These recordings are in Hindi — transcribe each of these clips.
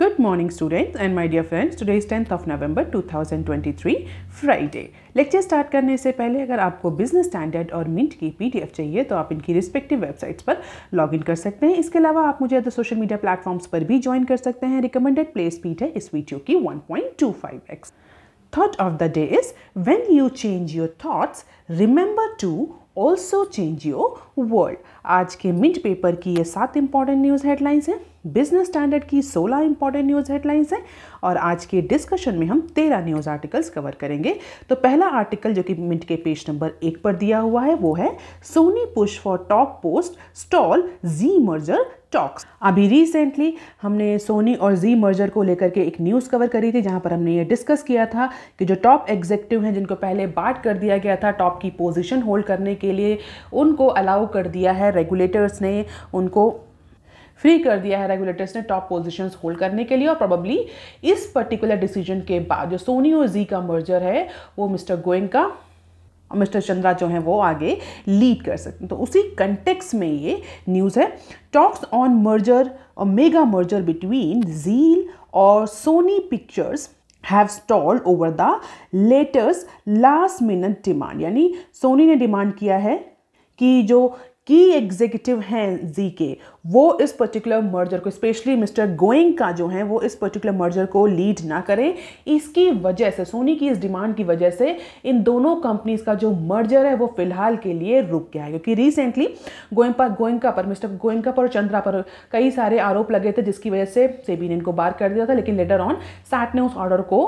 Good morning students and my dear friends today is 10th of November 2023 Friday lecture start करने से पहले अगर आपको बिजनेस स्टैंडर्ड और मिंट की पीडीएफ चाहिए तो आप इनकी रिस्पेक्टिव वेबसाइट्स पर लॉग इन कर सकते हैं इसके अलावा आप मुझे अदर सोशल मीडिया प्लेटफॉर्म्स पर भी ज्वाइन कर सकते हैं रिकमेंडेड प्ले स्पीड है इस वीडियो की 1.25x thought of the day is when you change your thoughts remember to also change your world आज के मिंट पेपर की ये सात इंपॉर्टेंट न्यूज़ हेडलाइंस हैं बिजनेस स्टैंडर्ड की 16 इंपॉर्टेंट न्यूज़ हेडलाइंस हैं और आज के डिस्कशन में हम 13 न्यूज़ आर्टिकल्स कवर करेंगे तो पहला आर्टिकल जो कि मिंट के पेज नंबर एक पर दिया हुआ है वो है Sony push for top post stall Zee merger talks अभी रिसेंटली हमने सोनी और जी मर्जर को लेकर के एक न्यूज़ कवर करी थी जहां पर हमने ये डिस्कस किया था कि जो टॉप एग्जेक्टिव हैं जिनको पहले बाट कर दिया गया था टॉप की पोजीशन होल्ड करने के लिए उनको अलाउ कर दिया है रेगुलेटर्स ने उनको फ्री कर दिया है रेगुलेटर्स ने टॉप पोजिशन होल्ड करने के लिए और प्रॉबली इस पर्टिकुलर डिसीजन के बाद जो सोनी और जी का मर्जर है वो मिस्टर का और मिस्टर चंद्रा जो हैं वो आगे लीड कर सकते हैं तो उसी कंटेक्स में ये न्यूज़ है टॉक्स ऑन मर्जर और मेगा मर्जर बिटवीन जील और Sony pictures have stall over the latest last minute demand यानी सोनी ने डिमांड किया है कि जो की एग्जीक्यूटिव हैं जी के वो इस पर्टिकुलर मर्जर को स्पेशली मिस्टर गोइंग का जो है वो इस पर्टिकुलर मर्जर को लीड ना करें इसकी वजह से सोनी की इस डिमांड की वजह से इन दोनों कंपनीज का जो मर्जर है वो फिलहाल के लिए रुक गया है क्योंकि रिसेंटली गोयंका गोयंका पर मिस्टर गोयंका पर और चंद्रा पर कई सारे आरोप लगे थे जिसकी वजह से सेबी ने इनको बार कर दिया था लेकिन लेटर ऑन सैट ने उस ऑर्डर को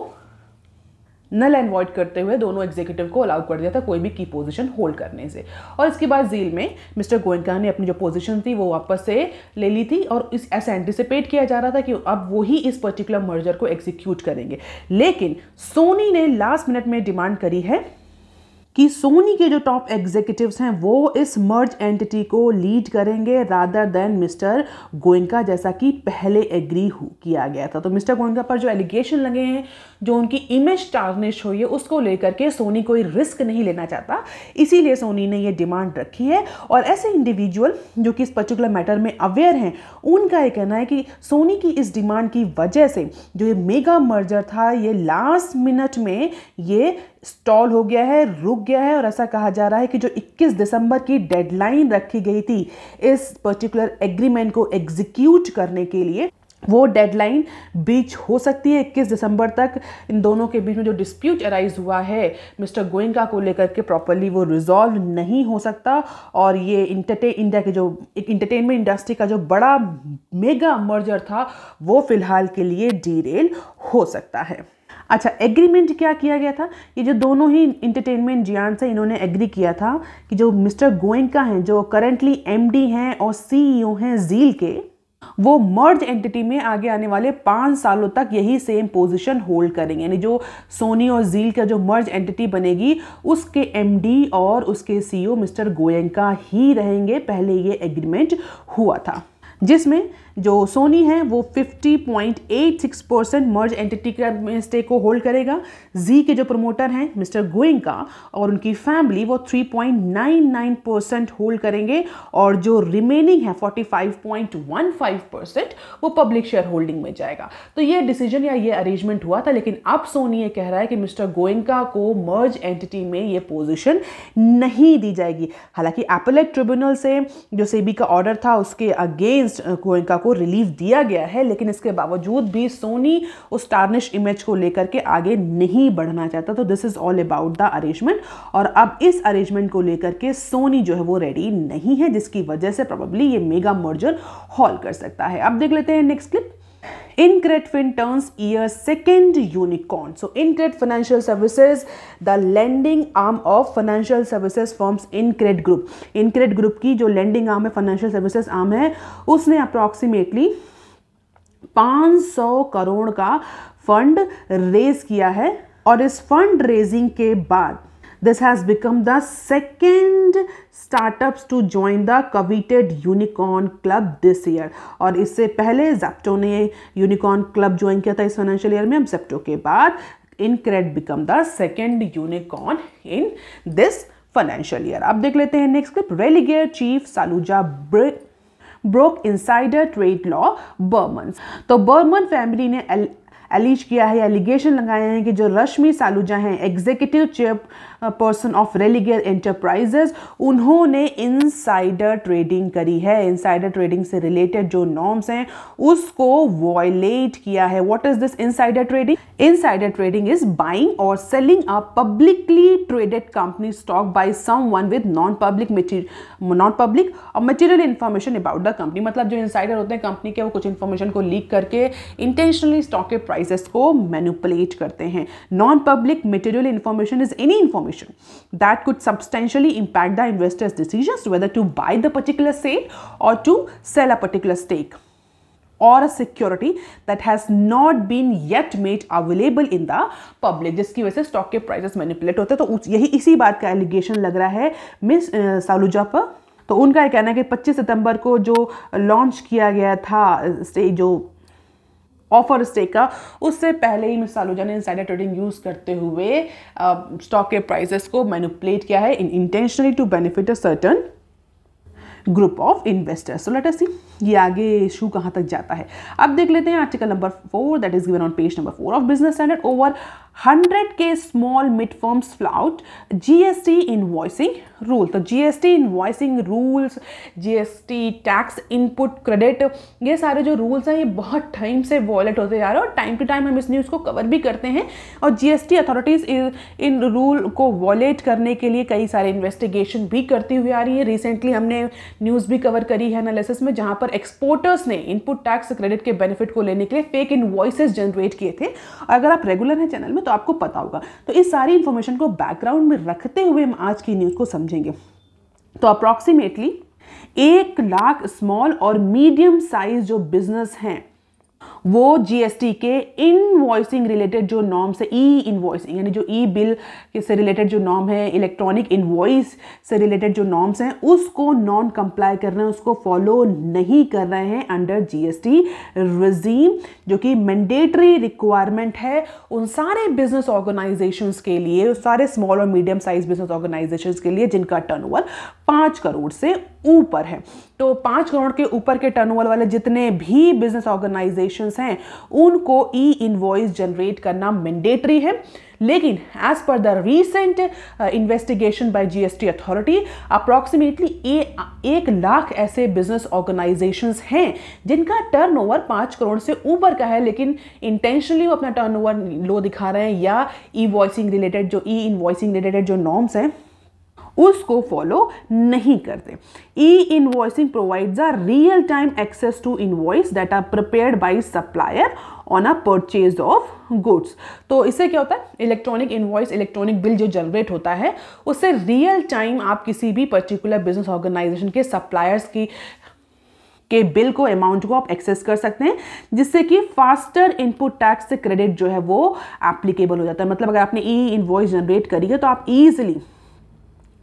नल एंड वॉइड करते हुए दोनों एग्जीक्यूटिव को अलाउ कर दिया था कोई भी की पोजीशन होल्ड करने से और इसके बाद जेल में मिस्टर गोयनका ने अपनी जो पोजीशन थी वो वापस से ले ली थी और इस ऐसा एंटिसिपेट किया जा रहा था कि अब वही इस पर्टिकुलर मर्जर को एग्जीक्यूट करेंगे लेकिन सोनी ने लास्ट मिनट में डिमांड करी है कि सोनी के जो टॉप एग्जीक्यूटिव्स हैं वो इस मर्ज एंटिटी को लीड करेंगे रादर देन मिस्टर गोयनका जैसा कि पहले एग्री किया गया था तो मिस्टर गोयनका पर जो एलिगेशन लगे हैं जो उनकी इमेज टार्निश हुई है उसको लेकर के सोनी कोई रिस्क नहीं लेना चाहता इसीलिए सोनी ने ये डिमांड रखी है और ऐसे इंडिविजुअल जो कि इस पर्टिकुलर मैटर में अवेयर हैं उनका ये कहना है कि सोनी की इस डिमांड की वजह से जो ये मेगा मर्जर था ये लास्ट मिनट में ये स्टॉल हो गया है रुक गया है और ऐसा कहा जा रहा है कि जो 21 दिसंबर की डेडलाइन रखी गई थी इस पर्टिकुलर एग्रीमेंट को एग्जीक्यूट करने के लिए वो डेडलाइन बीच हो सकती है इक्कीस दिसंबर तक इन दोनों के बीच में जो डिस्प्यूट अराइज हुआ है मिस्टर गोइंगा को लेकर के प्रॉपरली वो रिजॉल्व नहीं हो सकता और ये इंटरटेन इंडिया के जो एक इंटरटेनमेंट इंडस्ट्री का जो बड़ा मेगा मर्जर था वो फ़िलहाल के लिए डीरेल हो सकता है अच्छा एग्रीमेंट क्या किया गया था ये जो दोनों ही इंटरटेनमेंट जियान से इन्होंने एग्री किया था कि जो मिस्टर गोयनका हैं जो करंटली एमडी हैं और सीईओ e हैं जील के वो मर्ज एंटिटी में आगे आने वाले पाँच सालों तक यही सेम पोजीशन होल्ड करेंगे यानी जो सोनी और जील का जो मर्ज एंटिटी बनेगी उसके एमडी और उसके सीईओ e मिस्टर गोयंका ही रहेंगे पहले ये एग्रीमेंट हुआ था जिसमें जो सोनी है वो 50.86 परसेंट मर्ज एंटिटी का स्टेक को होल्ड करेगा जी के जो प्रमोटर हैं मिस्टर गोइंका और उनकी फैमिली वो 3.99 परसेंट होल्ड करेंगे और जो रिमेनिंग है 45.15 परसेंट वो पब्लिक शेयर होल्डिंग में जाएगा तो ये डिसीजन या ये अरेंजमेंट हुआ था लेकिन अब सोनी ये कह रहा है कि मिस्टर गोइंका को मर्ज एंटिटी में ये पोजिशन नहीं दी जाएगी हालांकि एपलेट ट्रिब्यूनल से जो सेबी का ऑर्डर था उसके अगेंस्ट गोइंका को रिलीफ दिया गया है लेकिन इसके बावजूद भी सोनी उस टार्निश इमेज को लेकर के आगे नहीं बढ़ना चाहता तो this is all about the arrangement और अब इस अरेंजमेंट को लेकर के सोनी जो है वो रेडी नहीं है जिसकी वजह से प्रॉब्ली ये मेगा मर्जर हॉल कर सकता है अब देख लेते हैं next clip Incred Finturns year second unicorn. So Incred Financial Services, the lending arm of financial services firms Incred Group. Incred Group की जो lending arm है financial services arm है उसने approximately 500 करोड़ का फंड रेज किया है और इस फंड रेजिंग के बाद This has become the second startups to join the coveted unicorn club this year और इससे पहले जेप्टो ने यूनिकॉर्न क्लब ज्वाइन किया था इस फाइनेंशियल ईयर में अब जेप्टो के बाद InCred become the second unicorn in this financial year आप देख लेते हैं next clip Religare chief Saluja broke insider trade law Burman तो बर्मन फैमिली ने एलिज किया है एलिगेशन लगाए हैं कि जो रश्मि सालूजा हैं executive chairperson of Religare enterprises उन्होंने इनसाइडर ट्रेडिंग करी है इनसाइडर ट्रेडिंग से रिलेटेड जो नॉर्म्स हैं उसको वॉयलेट किया है what is this insider trading insider trading is buying और selling a publicly traded company stock by someone with non public non public और material information about the company मतलब जो इनसाइडर होते हैं कंपनी के वो कुछ इन्फॉर्मेशन को लीक करके इंटेंशनली स्टॉक के प्राइसेस को मैनुपलेट करते हैं non public material information is any information valuation that could substantially impact the investor's decisions whether to buy the particular sale or to sell a particular stake or a security that has not been yet made available in the public जिसकी वजह से stock के प्राइसेस मैनिपुलेट होते हैं तो यही इसी बात का एलिगेशन लग रहा है मिस सालुजा पर तो उनका यह कहना है कि 25 सितंबर को जो लॉन्च किया गया था जो ऑफर स्टेक का उससे पहले ही मिस आलूजा ने इंसाइडर ट्रेडिंग यूज़ करते हुए स्टॉक के प्राइसेस को मैनुपलेट किया है in intentionally to benefit a certain group of investors let us see ये आगे इशू कहाँ तक जाता है अब देख लेते हैं article number four that is given on page number four of business standard over forms flout G S T invoicing rule तो rules G S T tax input credit ये सारे जो रूल्स हैं ये बहुत टाइम से वॉलेट होते जा रहे हैं और टाइम टू टाइम हम इस न्यूज़ को कवर भी करते हैं और टी अथॉरिटीज़ इन रूल को वॉलेट करने के लिए कई सारे इन्वेस्टिगेशन भी करती हुई आ रही है रिसेंटली हमने न्यूज़ भी कवर करी है एनालिसिस में जहाँ पर एक्सपोर्टर्स ने इनपुट टैक्स क्रेडिट के बेनिफिट को लेने के लिए फेक इन्वॉइसेस जनरेट किए थे अगर आप रेगुलर हैं चैनल में तो आपको पता होगा तो इस सारी इन्फॉर्मेशन को बैकग्राउंड में रखते हुए हम आज की न्यूज़ को समझेंगे तो अप्रॉक्सीमेटली एक लाख स्मॉल और मीडियम साइज जो बिजनेस हैं वो जीएसटी के इनवॉइसिंग रिलेटेड जो नॉर्म्स है ई इनवॉइसिंग यानी जो ई बिल से रिलेटेड जो नॉर्म है इलेक्ट्रॉनिक इनवॉइस से रिलेटेड जो नॉर्म्स हैं उसको नॉन कंप्लाई कर रहे हैं उसको फॉलो नहीं कर रहे हैं अंडर जीएसटी रिजीम जो कि मैंडेटरी रिक्वायरमेंट है उन सारे बिजनेस ऑर्गेनाइजेशंस के लिए उस सारे स्मॉल और मीडियम साइज बिजनेस ऑर्गेनाइजेशंस के लिए जिनका टर्नओवर पाँच करोड़ से ऊपर है तो पाँच करोड़ के ऊपर के टर्नओवर वाले जितने भी बिजनेस ऑर्गेनाइजेशन बिजनेसेस हैं उनको ई इन्वॉइस जनरेट करना मैंडेटरी है लेकिन as per the recent investigation by GST authority approximately एक लाख ऐसे बिजनेस ऑर्गेनाइजेशंस हैं जिनका टर्नओवर पाँच करोड़ से ऊपर का है लेकिन इंटेंशनली वो अपना टर्नओवर लो दिखा रहे हैं या ई वॉइसिंग रिलेटेड जो ई इन्वॉइसिंग रिलेटेड जो नॉर्म्स हैं उसको फॉलो नहीं करते e invoicing provides a real time access to voice that are prepared by supplier on a purchase of goods तो इससे क्या होता है इलेक्ट्रॉनिक इन्वॉइस इलेक्ट्रॉनिक बिल जो जनरेट होता है उससे रियल टाइम आप किसी भी पर्टिकुलर बिजनेस ऑर्गेनाइजेशन के सप्लायर्स की के बिल को अमाउंट को आप एक्सेस कर सकते हैं जिससे कि फास्टर इनपुट टैक्स से क्रेडिट जो है वो एप्लीकेबल हो जाता है मतलब अगर आपने ई इन्वॉइस जनरेट करी है तो आप easily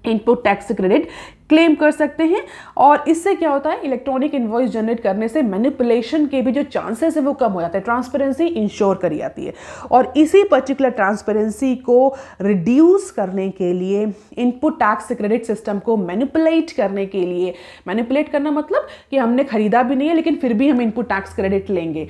input tax credit claim कर सकते हैं और इससे क्या होता है इलेक्ट्रॉनिक इन्वॉइस जनरेट करने से मैनिपुलेशन के भी जो चांसेस है वो कम हो जाते हैं ट्रांसपेरेंसी इंश्योर करी जाती है और इसी पर्टिकुलर ट्रांसपेरेंसी को रिड्यूस करने के लिए इनपुट टैक्स क्रेडिट सिस्टम को मैनिपुलेट करने के लिए मैनिपुलेट करना मतलब कि हमने ख़रीदा भी नहीं है लेकिन फिर भी हम इनपुट टैक्स क्रेडिट लेंगे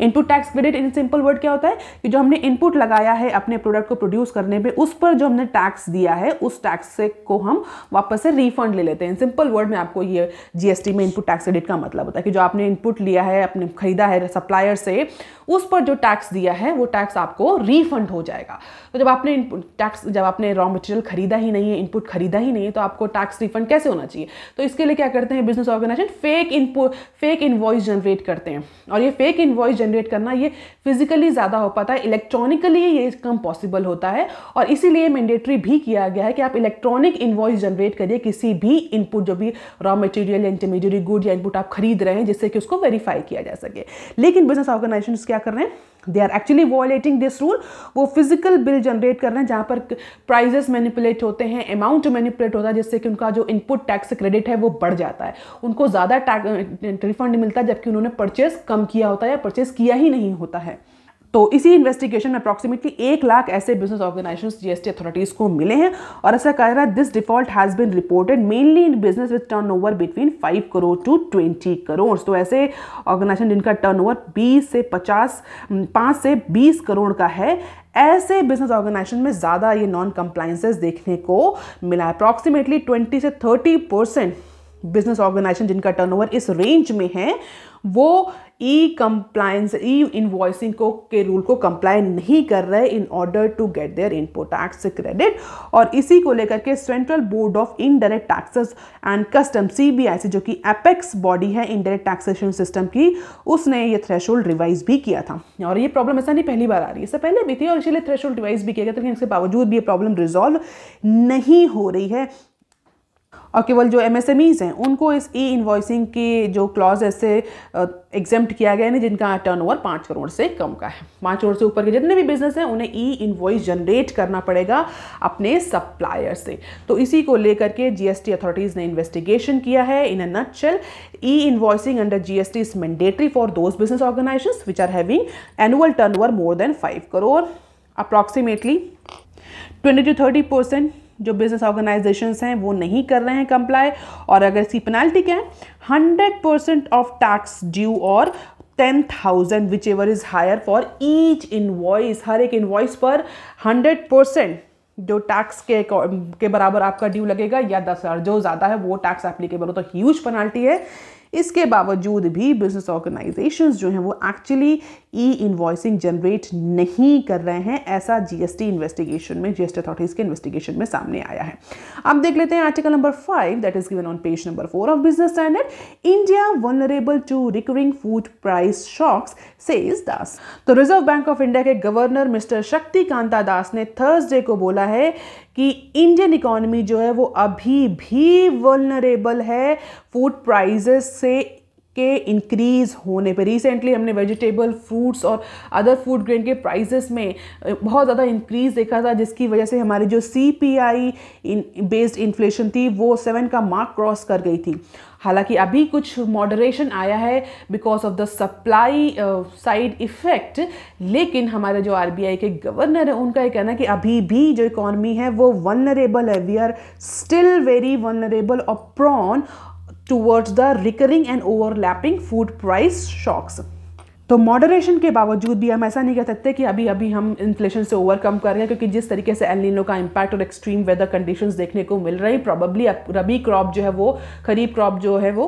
input tax credit in simple word क्या होता है कि जो हमने इनपुट लगाया है अपने प्रोडक्ट को प्रोड्यूस करने में उस पर जो हमने टैक्स दिया है उस टैक्स से को हम वापस से रिफंड ले लेते हैं सिंपल वर्ड में आपको ये जीएसटी में इनपुट टैक्स क्रेडिट का मतलब होता है कि जो आपने इनपुट लिया है अपने खरीदा है सप्लायर से उस पर जो टैक्स दिया है वो टैक्स आपको रिफंड हो जाएगा तो जब आपने इनपुट टैक्स जब आपने रॉ मटेरियल खरीदा ही नहीं है इनपुट खरीदा ही नहीं है तो आपको टैक्स रिफंड कैसे होना चाहिए तो इसके लिए क्या करते हैं business organization fake input fake invoice generate करते हैं और ये फेक इन्वॉइस जनरेट करना ये फिजिकली ज़्यादा हो पाता है इलेक्ट्रॉनिकली ये कम पॉसिबल होता है और इसीलिए मैंडेटरी भी किया गया है कि आप इलेक्ट्रॉनिक इन्वॉइस जनरेट करिए किसी भी इनपुट जो भी रॉ मटेरियल या इंटरमीडियरी गुड या इनपुट आप खरीद रहे हैं जिससे कि उसको वेरीफाई किया जा सके लेकिन बिजनेस ऑर्गेनाइजेशन क्या कर रहे हैं they are actually violating this rule वो फिजिकल बिल जनरेट कर रहे हैं जहाँ पर प्राइजेस मैनिपुलेट होते हैं अमाउंट मैनिपुलेट होता है जिससे कि उनका जो इनपुट टैक्स क्रेडिट है वो बढ़ जाता है उनको ज़्यादा रिफंड मिलता है जबकि उन्होंने परचेस कम किया होता है या परचेस नोटिस किया ही नहीं होता है तो इसी इन्वेस्टिगेशन में अप्रॉक्सिमेटली एक लाख ऐसे बिजनेस ऑर्गेनाइजेशन जीएसटी अथॉरिटीज़ को मिले हैं और ऐसा कह रहा है this default has been reported mainly in business with turnover between five crore to twenty crore तो ऐसे ऑर्गेनाइजेशन जिनका टर्न ओवर बीस से पचास पाँच से बीस करोड़ का है ऐसे बिजनेस ऑर्गेनाइजेशन में ज़्यादा ये नॉन कंप्लाइंसेज देखने को मिला है अप्रॉक्सीमेटली ट्वेंटी से थर्टी परसेंट बिजनेस ऑर्गेनाइजेशन जिनका टर्नओवर इस रेंज में है वो ई कंप्लाइंस ई इन्वॉइसिंग को के रूल को कंप्लाई नहीं कर रहे in order to get their input tax credit और इसी को लेकर के central board of indirect taxes and custom CBIC जो कि एपेक्स बॉडी है इनडायरेक्ट टैक्सेशन सिस्टम की उसने ये थ्रेशोल्ड रिवाइज भी किया था और ये प्रॉब्लम ऐसा नहीं पहली बार आ रही है इससे पहले भी थी और इसीलिए थ्रेशोल्ड रिवाइज भी किया गया था लेकिन इसके बावजूद भी ये प्रॉब्लम रिजॉल्व नहीं हो रही है और केवल जो एम हैं उनको इस ई इन्वॉइसिंग के जो क्लॉज से एग्जाम किया गया है जिनका टर्न ओवर पाँच करोड़ से कम का है पाँच करोड़ से ऊपर के जितने भी बिजनेस हैं उन्हें ई इन्वॉइस जनरेट करना पड़ेगा अपने सप्लायर से तो इसी को लेकर के जीएसटी अथॉरिटीज़ ने इन्वेस्टिगेशन किया है in a nutshell e invoicing under GST is mandatory for those business organization which are having annual turn more than five crore approximately twenty to thirty percent जो बिज़नेस ऑर्गेनाइजेशन हैं वो नहीं कर रहे हैं कंप्लाई और अगर इसकी पेनाल्टी क्या है hundred percent of tax due और ten thousand whichever is higher for each in हर एक इन्वॉइस पर हंड्रेड परसेंट जो टैक्स के के बराबर आपका ड्यू लगेगा या दस हज़ार जो ज़्यादा है वो टैक्स एप्लीकेबल हो तो ह्यूज पेनाल्टी है इसके बावजूद भी बिजनेस ऑर्गेनाइजेशंस जो हैं वो एक्चुअली ई इन्वॉइसिंग जनरेट नहीं कर रहे हैं ऐसा जीएसटी इन्वेस्टिगेशन में जीएसटी अथॉरिटीज़ के इन्वेस्टिगेशन में सामने आया है अब देख लेते हैं article number five that is given on page number four of business standard India vulnerable to recurring food price shocks says Das तो रिजर्व बैंक ऑफ इंडिया के गवर्नर मिस्टर शक्तिकांता दास ने थर्सडे को बोला है कि इंडियन इकोनॉमी जो है वो अभी भी वनरेबल है फूड प्राइजेस से के इंक्रीज़ होने पे रिसेंटली हमने वेजिटेबल फ्रूट्स और अदर फूड ग्रेन के प्राइसेस में बहुत ज़्यादा इंक्रीज़ देखा था जिसकी वजह से हमारी जो C P I based inflation थी वो सेवन का मार्क क्रॉस कर गई थी हालांकि अभी कुछ मॉडरेशन आया है because of the supply side effect लेकिन हमारे जो आर के गवर्नर है उनका यह कहना है कि अभी भी जो इकॉनमी है वो वनरेबल है we are still very vulnerable और prone towards the recurring and overlapping food price shocks तो मॉडरेशन के बावजूद भी हम ऐसा नहीं कह सकते कि अभी अभी हम इन्फ्लेशन से ओवरकम कर रहे हैं क्योंकि जिस तरीके से एलिनो का इम्पैक्ट और एक्सट्रीम वेदर कंडीशंस देखने को मिल रही प्रॉबली रबी क्रॉप जो है वो खरीफ क्रॉप जो है वो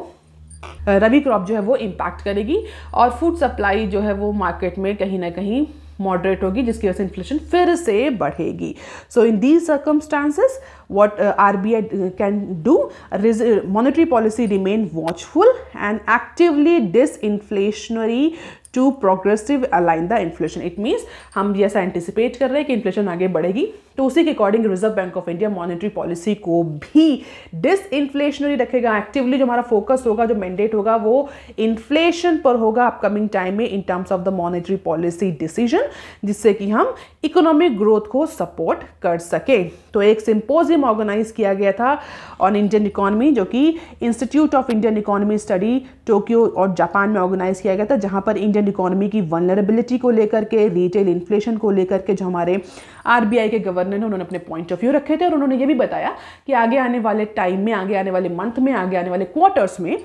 रबी क्रॉप जो है वो इम्पैक्ट करेगी और फूड सप्लाई जो है वो मार्केट में कहीं ना कहीं मॉडरेट होगी जिसकी वजह से इन्फ्लेशन फिर से बढ़ेगी so in these circumstances what uh, RBI can monetary policy remain watchful and actively disinflationary to progressive align the inflation it means हम जैसा एंटिसिपेट कर रहे हैं कि इन्फ्लेशन आगे बढ़ेगी तो उसी के according reserve bank of India monetary policy को भी डिसइन्फ्लेशनरी रखेगा एक्टिवली जो हमारा फोकस होगा जो मैंडेट होगा वो इन्फ्लेशन पर होगा अपकमिंग टाइम में in terms of the monetary policy decision जिससे कि हम इकोनॉमिक ग्रोथ को सपोर्ट कर सके तो एक सिंपोजियम ऑर्गेनाइज किया गया था ऑन इंडियन इकोनॉमी जो कि institute of Indian economy study Tokyo और जापान में ऑर्गेनाइज किया गया था जहाँ पर इंडियन इकोनॉमी की वनरेबिलिटी को लेकर के रिटेल इन्फ्लेशन को लेकर के जो हमारे आरबीआई के गवर्नर ने उन्होंने अपने पॉइंट ऑफ व्यू रखे थे और उन्होंने ये भी बताया कि आगे आने वाले टाइम में आगे आने वाले मंथ में आगे आने वाले क्वार्टर्स में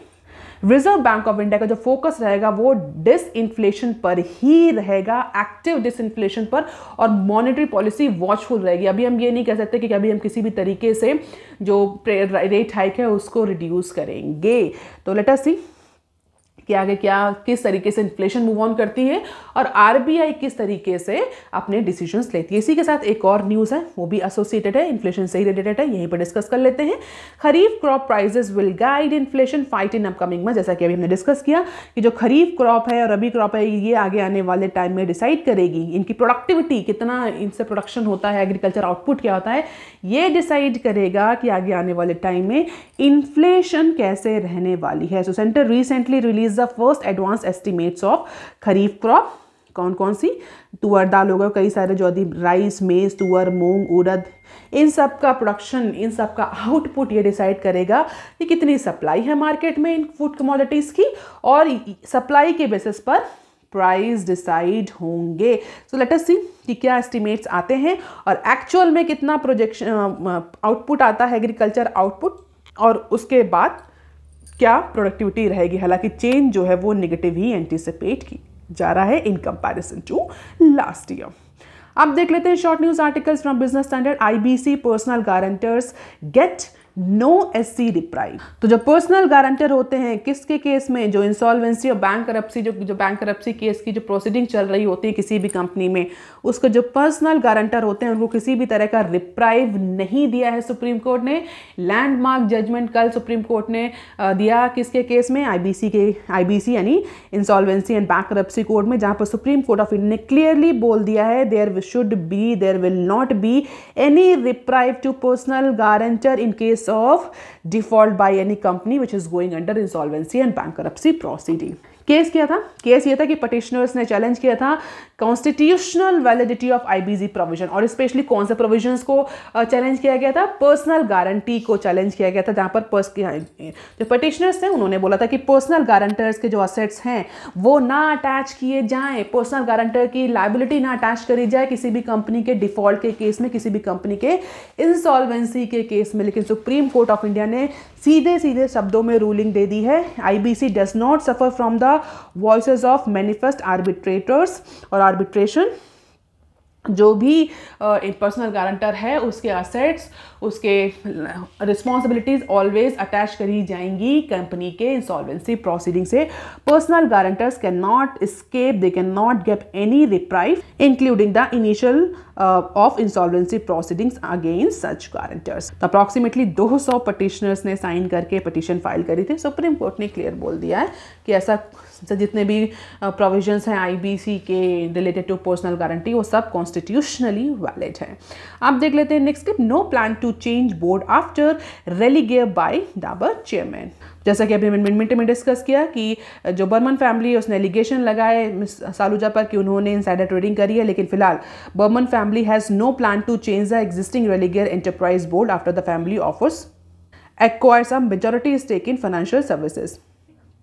रिजर्व बैंक ऑफ इंडिया का जो फोकस रहेगा वो डिस इन्फ्लेशन पर ही रहेगा एक्टिव डिस इन्फ्लेशन पर और मॉनेटरी पॉलिसी वॉचफुल रहेगी अभी हम ये नहीं कह सकते कि अभी हम किसी भी तरीके से जो रेट हाइक है उसको रिड्यूस करेंगे तो लेट अस सी कि आगे क्या किस तरीके से इन्फ्लेशन मूव ऑन करती है और आरबीआई किस तरीके से अपने डिसीजंस लेती है इसी के साथ एक और न्यूज़ है वो भी एसोसिएटेड है इन्फ्लेशन से ही रिलेटेड है यहीं पर डिस्कस कर लेते हैं kharif crop prices will guide inflation fight in upcoming month जैसा कि अभी हमने डिस्कस किया कि जो खरीफ क्रॉप है और रबी क्रॉप है ये आगे आने वाले टाइम में डिसाइड करेगी इनकी प्रोडक्टिविटी कितना इनसे प्रोडक्शन होता है एग्रीकल्चर आउटपुट क्या होता है ये डिसाइड करेगा कि आगे आने वाले टाइम में इन्फ्लेशन कैसे रहने वाली है so centre recently release the first advance estimates of kharif crop कौन कौन सी तुअर दाल हो गए कई सारे जौदी राइस मेज तुअर मूंग उड़द इन सब का प्रोडक्शन इन सब का आउटपुट ये डिसाइड करेगा कि कितनी सप्लाई है मार्केट में इन फूड कमोडिटीज़ की और सप्लाई के बेसिस पर प्राइस डिसाइड होंगे सो लेट अस सी कि क्या एस्टिमेट्स आते हैं और एक्चुअल में कितना प्रोजेक्शन आउटपुट आता है एग्रीकल्चर आउटपुट और उसके बाद क्या प्रोडक्टिविटी रहेगी हालांकि चेंज जो है वो निगेटिव ही एंटिसिपेट की जा रहा है in comparison to last year अब देख लेते हैं short news articles from Business Standard IBC personal guarantors get no S C deprive तो जो पर्सनल गारंटर होते हैं किसके केस में जो इंसॉल्वेंसी और बैंक करप्सी जो जो बैंक करप्सी केस की जो प्रोसीडिंग चल रही होती है किसी भी कंपनी में उसको जो पर्सनल गारंटर होते हैं उनको किसी भी तरह का रिप्राइव नहीं दिया है सुप्रीम कोर्ट ने लैंडमार्क जजमेंट कल सुप्रीम कोर्ट ने दिया किसके केस में सी के सी यानी insolvency and bankruptcy court में जहाँ पर सुप्रीम कोर्ट ऑफ इंडिया ने क्लियरली बोल दिया है there should be there will not be any reprieve to personal guarantor in case case of default by any company which is going under insolvency and bankruptcy proceeding. Case क्या था केस ये था कि पटिशनर्स ने चैलेंज किया था constitutional validity of IBG provision और स्पेशली कौन से प्रोविजंस को चैलेंज किया गया था पर्सनल गारंटी को चैलेंज किया गया था जहाँ पर पर्स जो पटिशनर्स थे उन्होंने बोला था कि पर्सनल गारंटर्स के जो असेट्स हैं वो ना अटैच किए जाएँ पर्सनल गारंटर की लाइबिलिटी ना अटैच करी जाए किसी भी कंपनी के डिफॉल्ट के केस में किसी भी कंपनी के इंसॉल्वेंसी के केस में लेकिन सुप्रीम कोर्ट ऑफ इंडिया ने सीधे सीधे शब्दों में रूलिंग दे दी है IBC does not suffer from the voice of manifest arbitrators और आर्बिट्रेशन जो भी एक पर्सनल गारंटर है उसके असेट्स उसके रिस्पॉन्सिबिलिटीज़ ऑलवेज अटैच करी जाएंगी कंपनी के इंसॉल्वेंसी प्रोसीडिंग से personal guarantors can not escape they can not get any reprieve including the initial of insolvency proceedings against such guarantors approximately 200 petitioners ने साइन करके पटिशन फाइल करी थी सुप्रीम कोर्ट ने क्लियर बोल दिया है कि ऐसा जितने भी प्रोविजंस uh, हैं आईबीसी के रिलेटेड टू पर्सनल गारंटी वो सब कॉन्स्टिट्यूशनली वैलिड है आप देख लेते हैं next step no plan to change board after Religare by Dabur chairman जैसा कि अभी मिनट में डिस्कस किया कि uh, जो बर्मन फैमिली है उसने एलिगेशन लगाए सालूजा पर कि उन्होंने साइड ट्रेडिंग करी है लेकिन फिलहाल Burman family has no plan to change the existing Religare enterprise board after the family offers acquires majority stake in financial services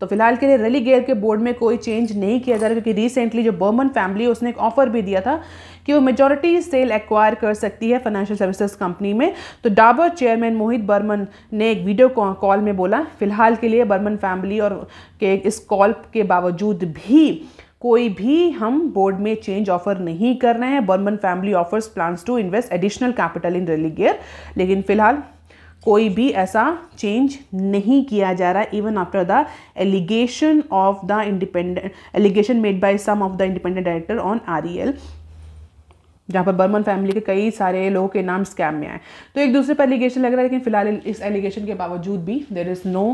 तो फिलहाल के लिए रली गेयर के बोर्ड में कोई चेंज नहीं किया जा रहा क्योंकि रिसेंटली जो बर्मन फैमिली उसने एक ऑफर भी दिया था कि वो मेजोरिटी सेल एक्वायर कर सकती है फाइनेंशियल सर्विसेज कंपनी में तो डाबर चेयरमैन मोहित बर्मन ने एक वीडियो कॉल में बोला फिलहाल के लिए बर्मन फैमिली और के इस कॉल के बावजूद भी कोई भी हम बोर्ड में चेंज ऑफर नहीं कर रहे हैं Burman family offers plans to invest additional capital in gear लेकिन फिलहाल कोई भी ऐसा चेंज नहीं किया जा रहा even after the allegation of the independent allegation made by some of the independent director on R E L जहाँ पर बर्मन फैमिली के कई सारे लोगों के नाम स्कैम में आए तो एक दूसरे पर एलिगेशन लग रहा है लेकिन फिलहाल इस एलिगेशन के बावजूद भी there is no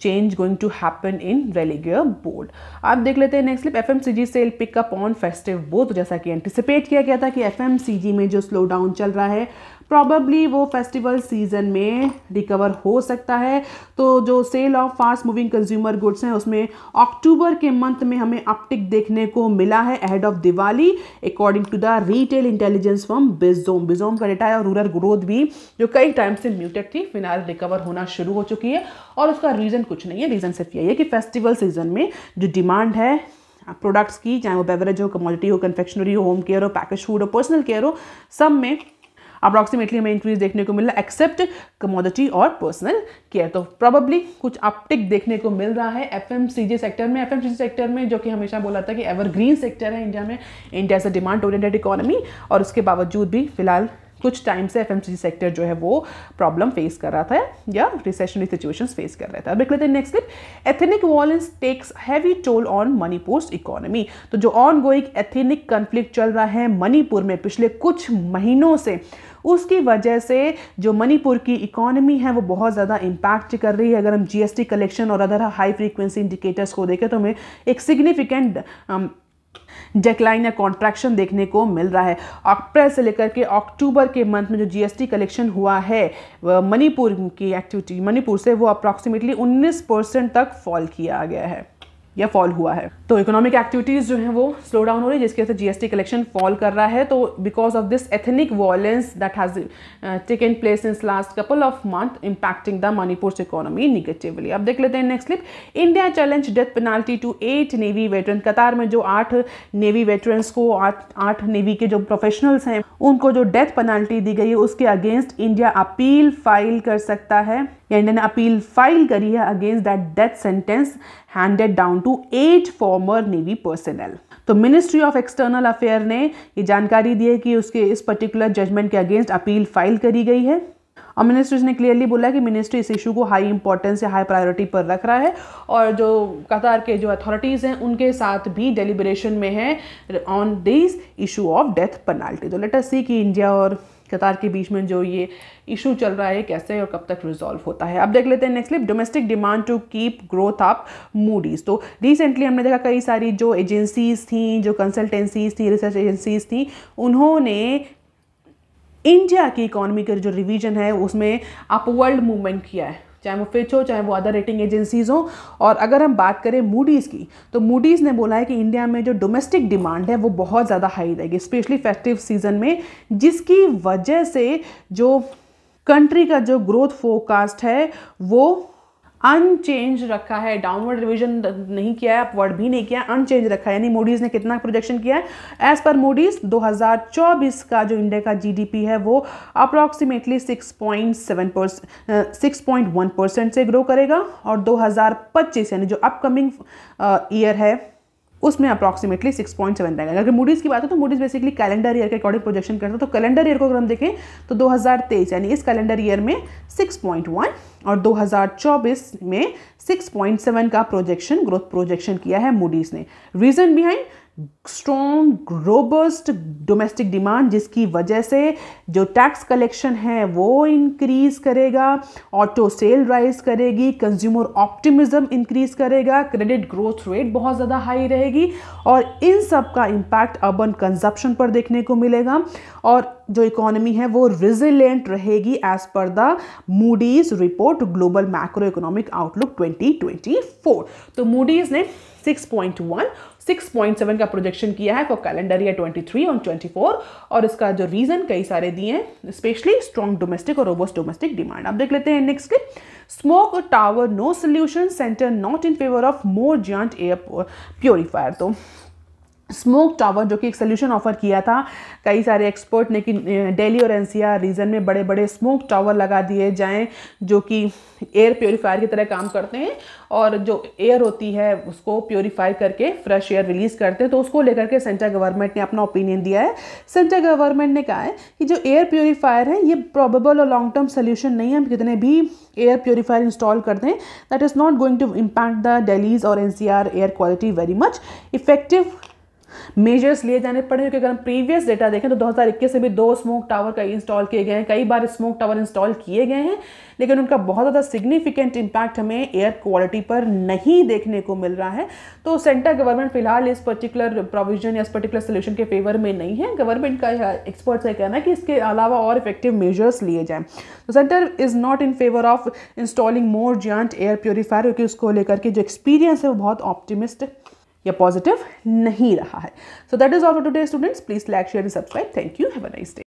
change going to happen in Religare board आप देख लेते हैं next F M C G sale pickup on festive board जैसा कि एंटिसिपेट किया गया था कि एफ एम सी जी में जो स्लो डाउन चल रहा है प्रॉबली वो फेस्टिवल सीजन में रिकवर हो सकता है तो जो sale of fast moving consumer goods हैं उसमें अक्टूबर के मंथ में हमें अपटिक देखने को मिला है ahead of Diwali according to the retail intelligence firm Bizom Bizom का डेटा है और रूरल ग्रोथ भी जो कई टाइम से म्यूटेड थी फिलहाल रिकवर होना शुरू हो चुकी है और उसका रीज़न कुछ नहीं है रीज़न सिर्फ यही है कि फेस्टिवल सीजन में जो डिमांड है प्रोडक्ट्स की चाहे वो बेवरेज हो कमोडिटी हो कन्फेक्शनरी हो होम केयर हो पैकेज फूड हो पर्सनल केयर हो सब में अप्रॉक्सीमेटली हमें इंक्रीज देखने को मिला एक्सेप्ट कमोडिटी और पर्सनल केयर तो प्रॉबली कुछ अपटिक देखने को मिल रहा है एफ सेक्टर में एफ सेक्टर में जो कि हमेशा बोला था कि एवरग्रीन सेक्टर है इंडिया में इंडिया से डिमांड ओरिएंटेड इकोनॉमी और उसके बावजूद भी फिलहाल कुछ टाइम से एफ सेक्टर जो है वो प्रॉब्लम फेस कर रहा था या रिसेशनरी सिचुएशन फेस कर रहा था अब देख लेते हैं next clip ethnic violence takes heavy toll on Manipur economy तो जो ऑन गोइंग एथेनिक कन्फ्लिक्ट चल रहा है मणिपुर में पिछले कुछ महीनों से उसकी वजह से जो मणिपुर की इकोनॉमी है वो बहुत ज़्यादा इम्पैक्ट कर रही है अगर हम जीएसटी कलेक्शन और अदर हाई फ्रीक्वेंसी इंडिकेटर्स को देखें तो हमें एक सिग्निफिकेंट डिक्लाइन या कॉन्ट्रैक्शन देखने को मिल रहा है अप्रैल से लेकर के अक्टूबर के मंथ में जो जीएसटी कलेक्शन हुआ है मणिपुर की एक्टिविटी मणिपुर से वो अप्रॉक्सीमेटली 19 परसेंट तक फॉल किया गया है या फॉल हुआ है तो इकोनॉमिक एक्टिविटीज़ जो है वो स्लो डाउन हो रही है जिसकी वजह से जीएसटी कलेक्शन फॉल कर रहा है तो because of this ethnic violence that has taken place in last couple of month impacting the Manipur economy negatively अब देख लेते हैं next clip India challenge death penalty to eight navy veteran Qatar में जो आठ नेवी वेटरन्स को आठ आठ नेवी के जो प्रोफेशनल्स हैं उनको जो डेथ पेनाल्टी दी गई है उसके अगेंस्ट इंडिया अपील फाइल कर सकता है या इंडिया ने अपील फाइल करी है against that death sentence handed down to eight former navy personnel तो मिनिस्ट्री ऑफ एक्सटर्नल अफेयर ने ये जानकारी दी है कि उसके इस पर्टिकुलर जजमेंट के अगेंस्ट अपील फाइल करी गई है और मिनिस्ट्रीज ने क्लियरली बोला कि मिनिस्ट्री इस इशू को हाई इंपॉर्टेंस या हाई प्रायोरिटी पर रख रहा है और जो कतार के जो अथॉरिटीज़ हैं उनके साथ भी डेलीबरेशन में है on this issue of death penalty तो लेटर सी कि इंडिया और कतार के बीच में जो ये इशू चल रहा है कैसे और कब तक रिजॉल्व होता है अब देख लेते हैं next domestic demand to keep growth up Moody's तो रिसेंटली हमने देखा कई सारी जो एजेंसीज थी जो कंसल्टेंसीज थी रिसर्च एजेंसीज थी उन्होंने इंडिया की इकोनॉमी का जो रिवीजन है उसमें अपवर्ल्ड मूवमेंट किया है चाहे वो फिच हो चाहे वो अदर रेटिंग एजेंसीज़ हो और अगर हम बात करें मूडीज़ की तो मूडीज़ ने बोला है कि इंडिया में जो डोमेस्टिक डिमांड है वो बहुत ज़्यादा हाई रहेगी स्पेशली फेस्टिव सीज़न में जिसकी वजह से जो कंट्री का जो ग्रोथ फोरकास्ट है वो अनचेंज रखा है डाउनवर्ड रिविजन नहीं किया है अपवर्ड भी नहीं किया अनचेंज रखा है यानी मोडीज ने कितना प्रोजेक्शन किया है एज़ पर मूडीज़ 2024 का जो इंडिया का जीडीपी है वो approximately 6.7 percent six point one percent से ग्रो करेगा और 2025 यानी जो अपकमिंग ईयर है उसमें अप्रॉक्सीमेटली सिक्स पॉइंट सेवन रहेगा अगर मूडीज़ की बात हो तो मूडीज़ बेसिकली कैलेंडर ईयर के अकॉर्डिंग प्रोजेक्शन करता है तो कैलेंडर ईयर को अगर हम देखें तो दो यानी इस कैलेंडर ईयर में सिक्स और 2024 में 6.7 का प्रोजेक्शन ग्रोथ प्रोजेक्शन किया है मूडीज़ ने reason behind strong robust domestic demand जिसकी वजह से जो टैक्स कलेक्शन है वो इंक्रीज करेगा ऑटो सेल राइज करेगी कंज्यूमर ऑप्टिमिज्म इंक्रीज करेगा क्रेडिट ग्रोथ रेट बहुत ज़्यादा हाई रहेगी और इन सब का इम्पैक्ट अर्बन कंजप्शन पर देखने को मिलेगा और जो इकोनॉमी है वो रिजिलेंट रहेगी as per the Moody's report global macro economic outlook 2024 तो मूडीज ने 6.1 6.7 का प्रोजेक्शन किया है फॉर कैलेंडर ईयर 23 और 24 और इसका जो रीज़न कई सारे दिए हैं स्पेशली स्ट्रॉन्ग डोमेस्टिक और रोबोस्ट डोमेस्टिक डिमांड आप देख लेते हैं नेक्स्ट के smoke tower no solution centre not in favour of more giant air purifier तो स्मोक टावर जो कि एक सोल्यूशन ऑफर किया था कई सारे एक्सपर्ट ने कि डेली और एनसीआर रीजन में बड़े बड़े स्मोक टावर लगा दिए जाएं जो कि एयर प्योरीफायर की तरह काम करते हैं और जो एयर होती है उसको प्योरीफाई करके फ्रेश एयर रिलीज़ करते हैं तो उसको लेकर के सेंट्रल गवर्नमेंट ने अपना ओपिनियन दिया है सेंट्रल गवर्नमेंट ने कहा है कि जो एयर प्योरीफायर है ये प्रॉबेबल और लॉन्ग टर्म सोल्यूशन नहीं है हम कितने भी एयर प्योरीफायर इंस्टॉल कर दें that is not going to impact the Delhi's और an air quality very much effective measures लिए जाने पड़े क्योंकि अगर हम प्रीवियस डेटा देखें तो 2021 से भी दो स्मोक टावर कई इंस्टॉल किए गए हैं कई बार स्मोक टावर इंस्टॉल किए गए हैं लेकिन उनका बहुत ज़्यादा सिग्निफिकेंट इम्पैक्ट हमें एयर क्वालिटी पर नहीं देखने को मिल रहा है तो सेंटर गवर्नमेंट फिलहाल इस पर्टिकुलर प्रोविजन या इस पर्टिकुलर सोल्यूशन के फेवर में नहीं है गवर्नमेंट का एक्सपर्ट्स का कहना है कि इसके अलावा और इफेक्टिव मेजर्स लिए जाएँ तो centre is not in favour of installing more giant air purifier क्योंकि उसको लेकर के जो एक्सपीरियंस है वो बहुत ऑप्टिमिस्ट या पॉजिटिव नहीं रहा है so that is all today students please like share and subscribe thank you have a nice day